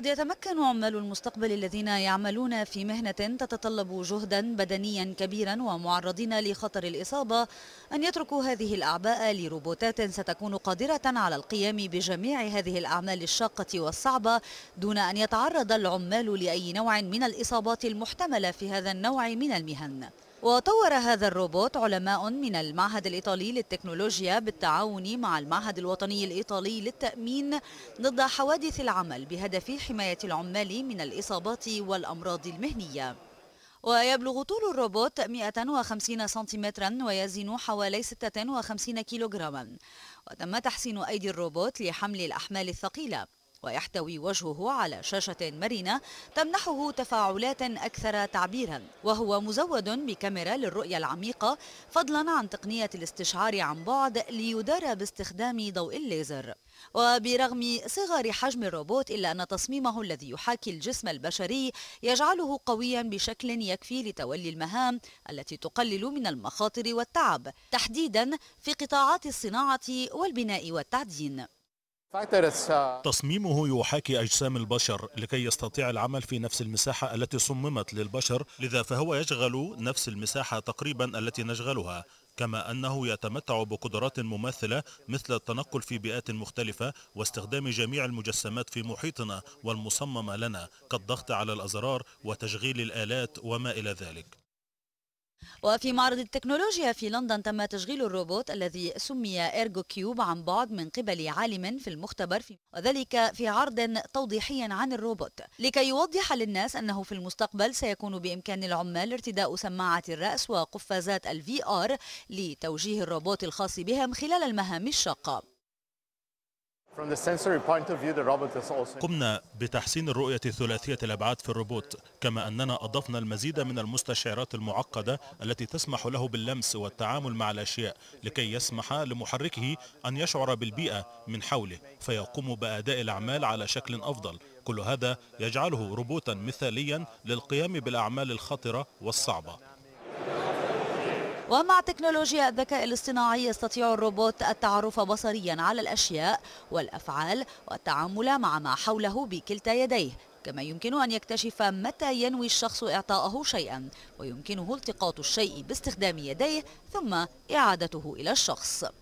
قد يتمكن عمال المستقبل الذين يعملون في مهنة تتطلب جهدا بدنيا كبيرا ومعرضين لخطر الإصابة أن يتركوا هذه الأعباء لروبوتات ستكون قادرة على القيام بجميع هذه الأعمال الشاقة والصعبة دون أن يتعرض العمال لأي نوع من الإصابات المحتملة في هذا النوع من المهن وطور هذا الروبوت علماء من المعهد الإيطالي للتكنولوجيا بالتعاون مع المعهد الوطني الإيطالي للتأمين ضد حوادث العمل بهدف حماية العمال من الإصابات والأمراض المهنية ويبلغ طول الروبوت 150 سنتيمترا ويزن حوالي 56 كيلوغراما وتم تحسين أيدي الروبوت لحمل الأحمال الثقيلة ويحتوي وجهه على شاشة مرنة تمنحه تفاعلات أكثر تعبيرا وهو مزود بكاميرا للرؤية العميقة فضلا عن تقنية الاستشعار عن بعد ليدار باستخدام ضوء الليزر وبرغم صغر حجم الروبوت إلا أن تصميمه الذي يحاكي الجسم البشري يجعله قويا بشكل يكفي لتولي المهام التي تقلل من المخاطر والتعب تحديدا في قطاعات الصناعة والبناء والتعدين Uh, تصميمه يحاكي أجسام البشر لكي يستطيع العمل في نفس المساحة التي صممت للبشر لذا فهو يشغل نفس المساحة تقريبا التي نشغلها كما أنه يتمتع بقدرات مماثلة مثل التنقل في بيئات مختلفة واستخدام جميع المجسمات في محيطنا والمصممة لنا كالضغط على الأزرار وتشغيل الآلات وما إلى ذلك وفي معرض التكنولوجيا في لندن تم تشغيل الروبوت الذي سمي إيرجو كيوب عن بعد من قبل عالم في المختبر في وذلك في عرض توضيحي عن الروبوت لكي يوضح للناس أنه في المستقبل سيكون بإمكان العمال ارتداء سماعة الرأس وقفازات الفي آر لتوجيه الروبوت الخاص بهم خلال المهام الشاقة قمنا بتحسين الرؤية ثلاثية الأبعاد في الروبوت كما أننا أضفنا المزيد من المستشعرات المعقدة التي تسمح له باللمس والتعامل مع الأشياء لكي يسمح لمحركه أن يشعر بالبيئة من حوله فيقوم بأداء الأعمال على شكل أفضل كل هذا يجعله روبوتا مثاليا للقيام بالأعمال الخطرة والصعبة ومع تكنولوجيا الذكاء الاصطناعي يستطيع الروبوت التعرف بصريا على الأشياء والأفعال والتعامل مع ما حوله بكلتا يديه كما يمكن أن يكتشف متى ينوي الشخص إعطاءه شيئا ويمكنه التقاط الشيء باستخدام يديه ثم إعادته إلى الشخص